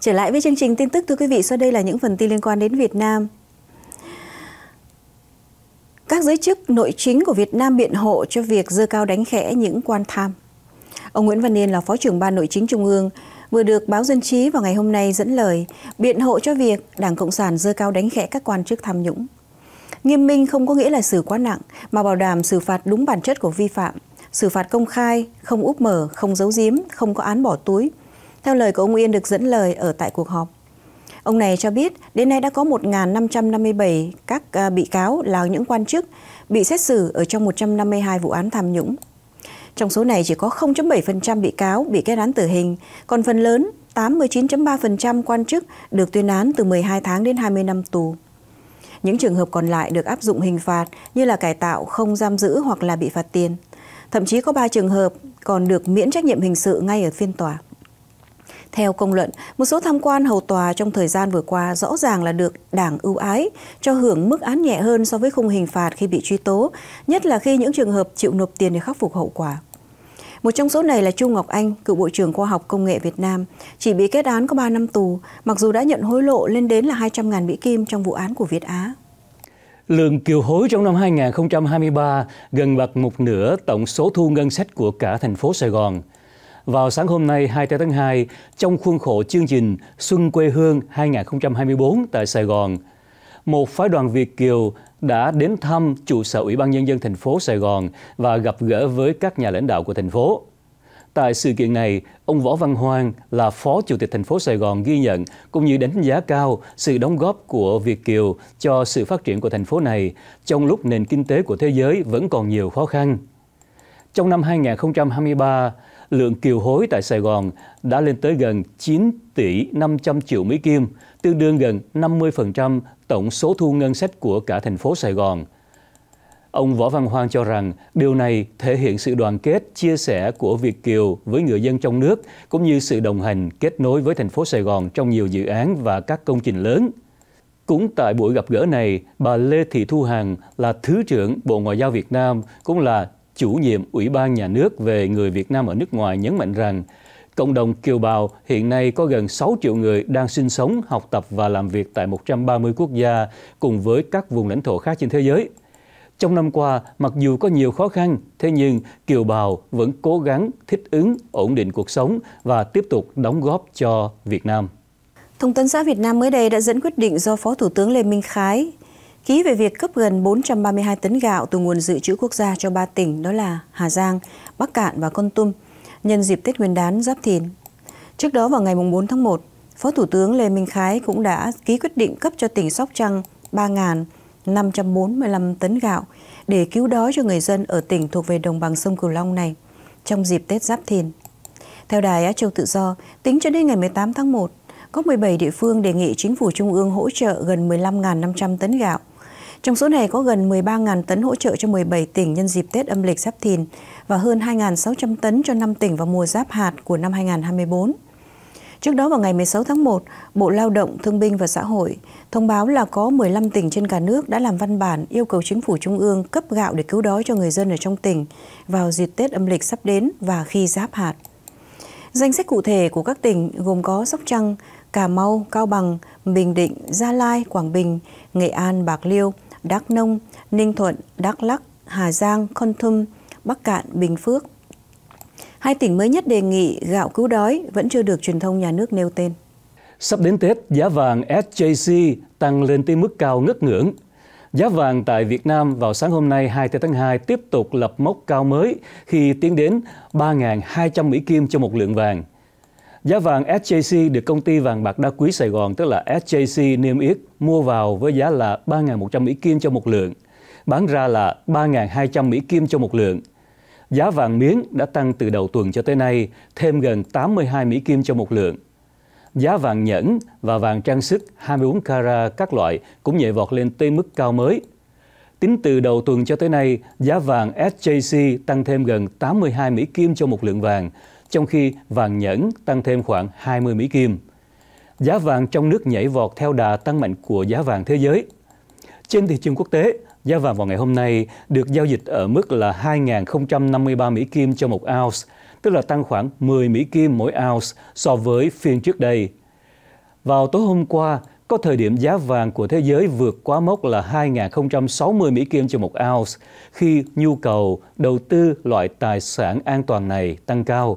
Trở lại với chương trình tin tức thưa quý vị, sau đây là những phần tin liên quan đến Việt Nam. Các giới chức nội chính của Việt Nam biện hộ cho việc dơ cao đánh khẽ những quan tham. Ông Nguyễn Văn Nên là Phó trưởng Ban Nội chính Trung ương vừa được báo Dân trí vào ngày hôm nay dẫn lời biện hộ cho việc Đảng Cộng sản dơ cao đánh khẽ các quan chức tham nhũng. Nghiêm minh không có nghĩa là xử quá nặng mà bảo đảm xử phạt đúng bản chất của vi phạm, xử phạt công khai, không úp mở, không giấu giếm, không có án bỏ túi, theo lời của ông Yên được dẫn lời ở tại cuộc họp. Ông này cho biết đến nay đã có 1.557 các à, bị cáo là những quan chức bị xét xử ở trong 152 vụ án tham nhũng. Trong số này chỉ có 0.7% bị cáo bị kết án tử hình, còn phần lớn 89.3% quan chức được tuyên án từ 12 tháng đến 20 năm tù. Những trường hợp còn lại được áp dụng hình phạt như là cải tạo không giam giữ hoặc là bị phạt tiền. Thậm chí có 3 trường hợp còn được miễn trách nhiệm hình sự ngay ở phiên tòa. Theo công luận, một số tham quan hầu tòa trong thời gian vừa qua rõ ràng là được Đảng ưu ái cho hưởng mức án nhẹ hơn so với khung hình phạt khi bị truy tố, nhất là khi những trường hợp chịu nộp tiền để khắc phục hậu quả. Một trong số này là Chu Ngọc Anh, cựu Bộ trưởng Khoa học Công nghệ Việt Nam, chỉ bị kết án có 3 năm tù, mặc dù đã nhận hối lộ lên đến là 200.000 Mỹ Kim trong vụ án của Việt Á. Lượng kiều hối trong năm 2023 gần bằng một nửa tổng số thu ngân sách của cả thành phố Sài Gòn – vào sáng hôm nay 24 tháng 2, trong khuôn khổ chương trình Xuân quê hương 2024 tại Sài Gòn, một phái đoàn Việt Kiều đã đến thăm trụ sở Ủy ban Nhân dân thành phố Sài Gòn và gặp gỡ với các nhà lãnh đạo của thành phố. Tại sự kiện này, ông Võ Văn Hoang là Phó Chủ tịch thành phố Sài Gòn ghi nhận cũng như đánh giá cao sự đóng góp của Việt Kiều cho sự phát triển của thành phố này trong lúc nền kinh tế của thế giới vẫn còn nhiều khó khăn. Trong năm 2023, lượng kiều hối tại Sài Gòn đã lên tới gần 9 tỷ 500 triệu Mỹ Kim, tương đương gần 50% tổng số thu ngân sách của cả thành phố Sài Gòn. Ông Võ Văn Hoang cho rằng điều này thể hiện sự đoàn kết, chia sẻ của Việt Kiều với người dân trong nước, cũng như sự đồng hành kết nối với thành phố Sài Gòn trong nhiều dự án và các công trình lớn. Cũng tại buổi gặp gỡ này, bà Lê Thị Thu Hằng là Thứ trưởng Bộ Ngoại giao Việt Nam, cũng là chủ nhiệm Ủy ban Nhà nước về người Việt Nam ở nước ngoài nhấn mạnh rằng cộng đồng kiều bào hiện nay có gần 6 triệu người đang sinh sống, học tập và làm việc tại 130 quốc gia cùng với các vùng lãnh thổ khác trên thế giới. Trong năm qua, mặc dù có nhiều khó khăn, thế nhưng kiều bào vẫn cố gắng thích ứng, ổn định cuộc sống và tiếp tục đóng góp cho Việt Nam. Thông tấn xã Việt Nam mới đây đã dẫn quyết định do Phó Thủ tướng Lê Minh Khái ký về việc cấp gần 432 tấn gạo từ nguồn dự trữ quốc gia cho ba tỉnh đó là Hà Giang, Bắc Cạn và Con Tum nhân dịp Tết Nguyên đán Giáp Thìn. Trước đó vào ngày 4 tháng 1, Phó Thủ tướng Lê Minh Khái cũng đã ký quyết định cấp cho tỉnh Sóc Trăng 3.545 tấn gạo để cứu đói cho người dân ở tỉnh thuộc về đồng bằng sông Cửu Long này trong dịp Tết Giáp Thìn. Theo Đài Á Châu Tự Do, tính cho đến ngày 18 tháng 1, có 17 địa phương đề nghị chính phủ trung ương hỗ trợ gần 15.500 tấn gạo trong số này có gần 13.000 tấn hỗ trợ cho 17 tỉnh nhân dịp Tết âm lịch Giáp Thìn và hơn 2.600 tấn cho 5 tỉnh vào mùa giáp hạt của năm 2024. Trước đó vào ngày 16 tháng 1, Bộ Lao động, Thương binh và Xã hội thông báo là có 15 tỉnh trên cả nước đã làm văn bản yêu cầu chính phủ trung ương cấp gạo để cứu đói cho người dân ở trong tỉnh vào dịp Tết âm lịch sắp đến và khi giáp hạt. Danh sách cụ thể của các tỉnh gồm có Sóc Trăng, Cà Mau, Cao Bằng, Bình Định, Gia Lai, Quảng Bình, Nghệ An, Bạc Liêu, Đắk Nông, Ninh Thuận, Đắk Lắc, Hà Giang, Con Thum, Bắc Cạn, Bình Phước. Hai tỉnh mới nhất đề nghị gạo cứu đói vẫn chưa được truyền thông nhà nước nêu tên. Sắp đến Tết, giá vàng SJC tăng lên tới mức cao ngất ngưỡng. Giá vàng tại Việt Nam vào sáng hôm nay 2 tháng 2 tiếp tục lập mốc cao mới khi tiến đến 3.200 Mỹ Kim cho một lượng vàng. Giá vàng SJC được công ty vàng bạc đá quý Sài Gòn, tức là SJC niêm yết, mua vào với giá là 3.100 Mỹ Kim cho một lượng, bán ra là 3.200 Mỹ Kim cho một lượng. Giá vàng miếng đã tăng từ đầu tuần cho tới nay, thêm gần 82 Mỹ Kim cho một lượng. Giá vàng nhẫn và vàng trang sức 24 carat các loại cũng nhảy vọt lên tới mức cao mới. Tính từ đầu tuần cho tới nay, giá vàng SJC tăng thêm gần 82 Mỹ Kim cho một lượng vàng, trong khi vàng nhẫn tăng thêm khoảng 20 Mỹ Kim. Giá vàng trong nước nhảy vọt theo đà tăng mạnh của giá vàng thế giới. Trên thị trường quốc tế, giá vàng vào ngày hôm nay được giao dịch ở mức là 2.053 Mỹ Kim cho một ounce, tức là tăng khoảng 10 Mỹ Kim mỗi ounce so với phiên trước đây. Vào tối hôm qua, có thời điểm giá vàng của thế giới vượt quá mốc là 2.060 Mỹ Kim cho một ounce khi nhu cầu đầu tư loại tài sản an toàn này tăng cao.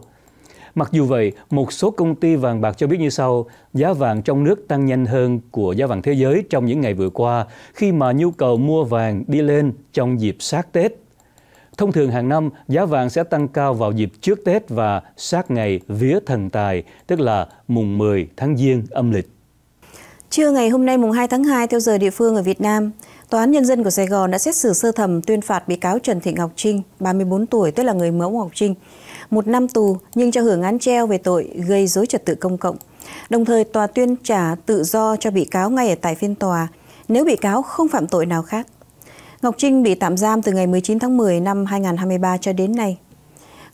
Mặc dù vậy, một số công ty vàng bạc cho biết như sau, giá vàng trong nước tăng nhanh hơn của giá vàng thế giới trong những ngày vừa qua khi mà nhu cầu mua vàng đi lên trong dịp sát Tết. Thông thường hàng năm, giá vàng sẽ tăng cao vào dịp trước Tết và sát ngày vía thần tài, tức là mùng 10 tháng Giêng âm lịch. Trưa ngày hôm nay mùng 2 tháng 2 theo giờ địa phương ở Việt Nam, Tòa án Nhân dân của Sài Gòn đã xét xử sơ thẩm tuyên phạt bị cáo Trần Thị Ngọc Trinh, 34 tuổi, tức là người mẫu Ngọc Trinh, một năm tù nhưng cho hưởng án treo về tội gây dối trật tự công cộng. Đồng thời tòa tuyên trả tự do cho bị cáo ngay ở tại phiên tòa nếu bị cáo không phạm tội nào khác. Ngọc Trinh bị tạm giam từ ngày 19 tháng 10 năm 2023 cho đến nay.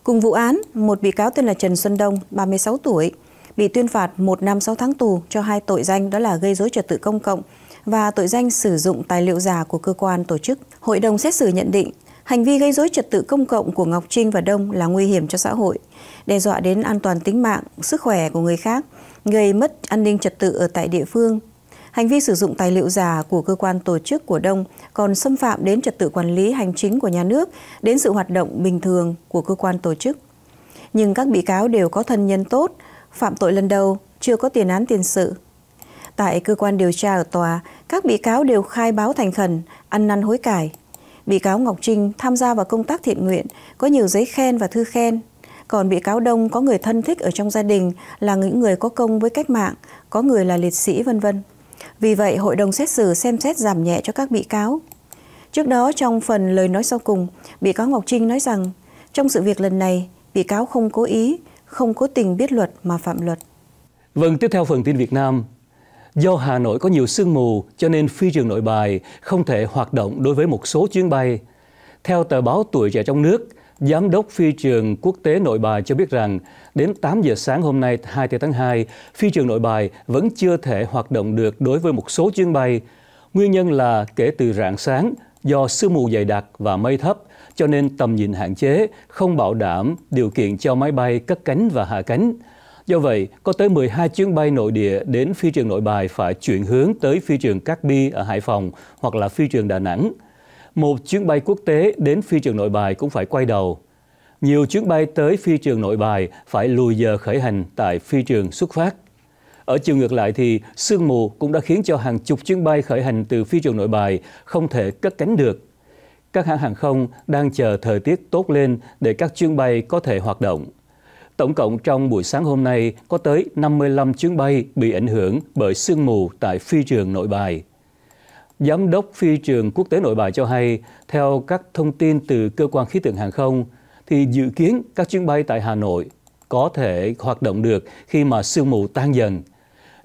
Cùng vụ án, một bị cáo tên là Trần Xuân Đông, 36 tuổi, bị tuyên phạt 1 năm 6 tháng tù cho hai tội danh đó là gây dối trật tự công cộng và tội danh sử dụng tài liệu giả của cơ quan tổ chức. Hội đồng xét xử nhận định Hành vi gây dối trật tự công cộng của Ngọc Trinh và Đông là nguy hiểm cho xã hội, đe dọa đến an toàn tính mạng, sức khỏe của người khác, gây mất an ninh trật tự ở tại địa phương. Hành vi sử dụng tài liệu giả của cơ quan tổ chức của Đông còn xâm phạm đến trật tự quản lý hành chính của nhà nước, đến sự hoạt động bình thường của cơ quan tổ chức. Nhưng các bị cáo đều có thân nhân tốt, phạm tội lần đầu, chưa có tiền án tiền sự. Tại cơ quan điều tra ở tòa, các bị cáo đều khai báo thành khẩn, ăn năn hối cải, Bị cáo Ngọc Trinh tham gia vào công tác thiện nguyện, có nhiều giấy khen và thư khen. Còn bị cáo Đông có người thân thích ở trong gia đình là những người có công với cách mạng, có người là liệt sĩ vân vân. Vì vậy, hội đồng xét xử xem xét giảm nhẹ cho các bị cáo. Trước đó trong phần lời nói sau cùng, bị cáo Ngọc Trinh nói rằng trong sự việc lần này, bị cáo không cố ý, không cố tình biết luật mà phạm luật. Vâng, tiếp theo phần tin Việt Nam, Do Hà Nội có nhiều sương mù cho nên phi trường nội bài không thể hoạt động đối với một số chuyến bay. Theo tờ báo Tuổi trẻ trong nước, Giám đốc phi trường quốc tế nội bài cho biết rằng đến 8 giờ sáng hôm nay 2 tháng 2, phi trường nội bài vẫn chưa thể hoạt động được đối với một số chuyến bay. Nguyên nhân là kể từ rạng sáng, do sương mù dày đặc và mây thấp, cho nên tầm nhìn hạn chế, không bảo đảm điều kiện cho máy bay cất cánh và hạ cánh. Do vậy, có tới 12 chuyến bay nội địa đến phi trường nội bài phải chuyển hướng tới phi trường Cát Bi ở Hải Phòng hoặc là phi trường Đà Nẵng. Một chuyến bay quốc tế đến phi trường nội bài cũng phải quay đầu. Nhiều chuyến bay tới phi trường nội bài phải lùi giờ khởi hành tại phi trường xuất phát. Ở chiều ngược lại thì sương mù cũng đã khiến cho hàng chục chuyến bay khởi hành từ phi trường nội bài không thể cất cánh được. Các hãng hàng không đang chờ thời tiết tốt lên để các chuyến bay có thể hoạt động. Tổng cộng trong buổi sáng hôm nay có tới 55 chuyến bay bị ảnh hưởng bởi sương mù tại phi trường nội bài. Giám đốc phi trường quốc tế nội bài cho hay, theo các thông tin từ cơ quan khí tượng hàng không, thì dự kiến các chuyến bay tại Hà Nội có thể hoạt động được khi mà sương mù tan dần.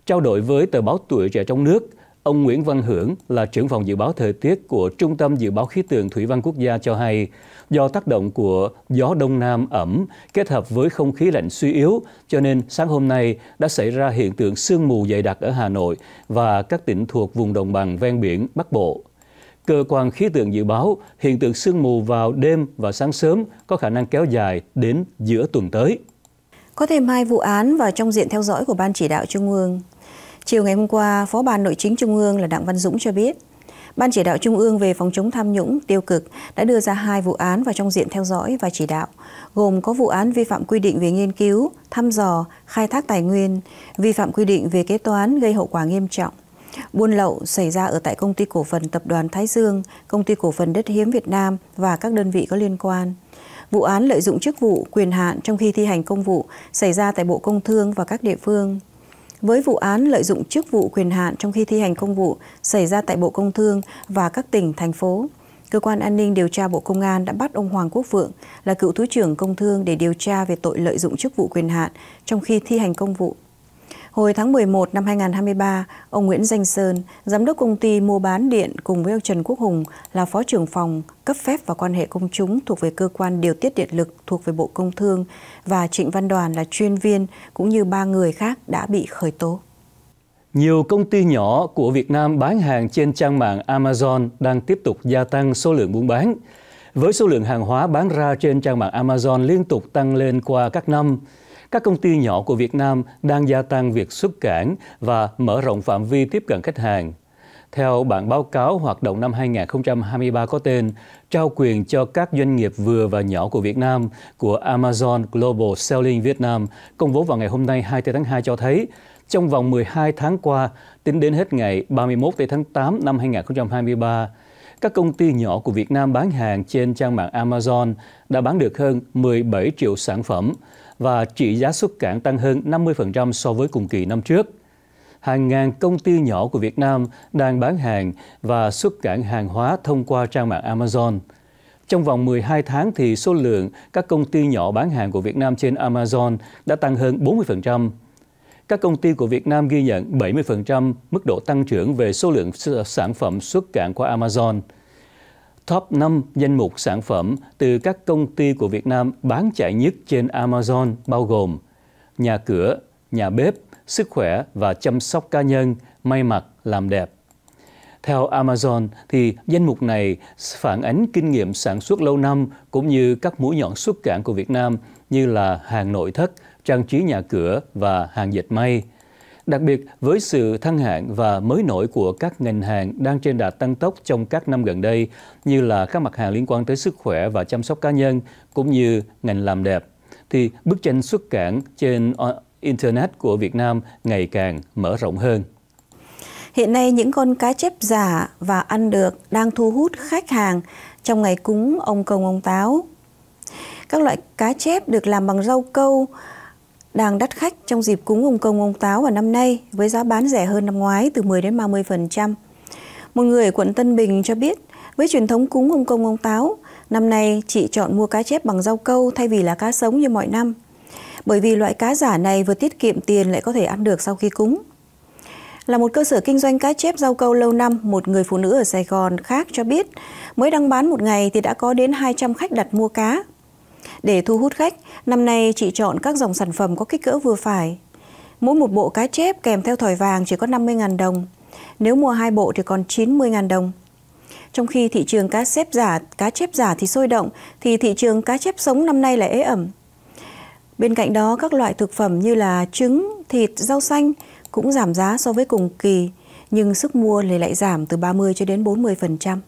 Trao đổi với tờ báo Tuổi Trẻ trong nước, Ông Nguyễn Văn Hưởng là trưởng phòng dự báo thời tiết của Trung tâm Dự báo Khí tượng Thủy văn Quốc gia cho hay, do tác động của gió đông nam ẩm kết hợp với không khí lạnh suy yếu, cho nên sáng hôm nay đã xảy ra hiện tượng sương mù dày đặc ở Hà Nội và các tỉnh thuộc vùng đồng bằng ven biển Bắc Bộ. Cơ quan khí tượng dự báo hiện tượng sương mù vào đêm và sáng sớm có khả năng kéo dài đến giữa tuần tới. Có thêm hai vụ án và trong diện theo dõi của Ban chỉ đạo Trung ương Chiều ngày hôm qua, Phó Ban Nội chính Trung ương là Đặng Văn Dũng cho biết, Ban chỉ đạo Trung ương về phòng chống tham nhũng tiêu cực đã đưa ra hai vụ án vào trong diện theo dõi và chỉ đạo, gồm có vụ án vi phạm quy định về nghiên cứu, thăm dò, khai thác tài nguyên, vi phạm quy định về kế toán gây hậu quả nghiêm trọng, buôn lậu xảy ra ở tại công ty cổ phần tập đoàn Thái Dương, công ty cổ phần đất hiếm Việt Nam và các đơn vị có liên quan. Vụ án lợi dụng chức vụ, quyền hạn trong khi thi hành công vụ xảy ra tại Bộ Công Thương và các địa phương với vụ án lợi dụng chức vụ quyền hạn trong khi thi hành công vụ xảy ra tại Bộ Công Thương và các tỉnh, thành phố. Cơ quan An ninh điều tra Bộ Công an đã bắt ông Hoàng Quốc Vượng là cựu Thứ trưởng Công Thương để điều tra về tội lợi dụng chức vụ quyền hạn trong khi thi hành công vụ Hồi tháng 11 năm 2023, ông Nguyễn Danh Sơn, giám đốc công ty mua bán điện cùng với ông Trần Quốc Hùng là phó trưởng phòng cấp phép và quan hệ công chúng thuộc về cơ quan điều tiết điện lực thuộc về Bộ Công Thương và Trịnh Văn Đoàn là chuyên viên cũng như ba người khác đã bị khởi tố. Nhiều công ty nhỏ của Việt Nam bán hàng trên trang mạng Amazon đang tiếp tục gia tăng số lượng buôn bán. Với số lượng hàng hóa bán ra trên trang mạng Amazon liên tục tăng lên qua các năm, các công ty nhỏ của Việt Nam đang gia tăng việc xuất cảng và mở rộng phạm vi tiếp cận khách hàng. Theo bản báo cáo hoạt động năm 2023 có tên Trao quyền cho các doanh nghiệp vừa và nhỏ của Việt Nam của Amazon Global Selling Việt Nam công bố vào ngày hôm nay 2 tháng 2 cho thấy trong vòng 12 tháng qua, tính đến hết ngày 31 tháng 8 năm 2023, các công ty nhỏ của Việt Nam bán hàng trên trang mạng Amazon đã bán được hơn 17 triệu sản phẩm, và trị giá xuất cảng tăng hơn 50% so với cùng kỳ năm trước. Hàng ngàn công ty nhỏ của Việt Nam đang bán hàng và xuất cảng hàng hóa thông qua trang mạng Amazon. Trong vòng 12 tháng thì số lượng các công ty nhỏ bán hàng của Việt Nam trên Amazon đã tăng hơn 40%. Các công ty của Việt Nam ghi nhận 70% mức độ tăng trưởng về số lượng sản phẩm xuất cảng qua Amazon – top 5 danh mục sản phẩm từ các công ty của Việt Nam bán chạy nhất trên Amazon bao gồm nhà cửa, nhà bếp, sức khỏe và chăm sóc cá nhân, may mặc, làm đẹp. Theo Amazon thì danh mục này phản ánh kinh nghiệm sản xuất lâu năm cũng như các mũi nhọn xuất cảng của Việt Nam như là hàng nội thất, trang trí nhà cửa và hàng dệt may – đặc biệt với sự thăng hạng và mới nổi của các ngành hàng đang trên đà tăng tốc trong các năm gần đây, như là các mặt hàng liên quan tới sức khỏe và chăm sóc cá nhân, cũng như ngành làm đẹp, thì bức tranh xuất cảng trên ờ, Internet của Việt Nam ngày càng mở rộng hơn. Hiện nay những con cá chép giả và ăn được đang thu hút khách hàng trong ngày cúng ông công ông táo. Các loại cá chép được làm bằng rau câu, đang đắt khách trong dịp cúng ông công ông táo vào năm nay với giá bán rẻ hơn năm ngoái từ 10 đến 30%. Một người ở quận Tân Bình cho biết, với truyền thống cúng ông công ông táo, năm nay chị chọn mua cá chép bằng rau câu thay vì là cá sống như mọi năm. Bởi vì loại cá giả này vừa tiết kiệm tiền lại có thể ăn được sau khi cúng. Là một cơ sở kinh doanh cá chép rau câu lâu năm, một người phụ nữ ở Sài Gòn khác cho biết, mới đăng bán một ngày thì đã có đến 200 khách đặt mua cá để thu hút khách, năm nay chị chọn các dòng sản phẩm có kích cỡ vừa phải. Mỗi một bộ cá chép kèm theo thỏi vàng chỉ có 50.000 đồng. Nếu mua hai bộ thì còn 90.000 đồng. Trong khi thị trường cá xếp giả, cá chép giả thì sôi động thì thị trường cá chép sống năm nay lại ế ẩm. Bên cạnh đó các loại thực phẩm như là trứng, thịt, rau xanh cũng giảm giá so với cùng kỳ, nhưng sức mua lại lại giảm từ 30 cho đến 40%.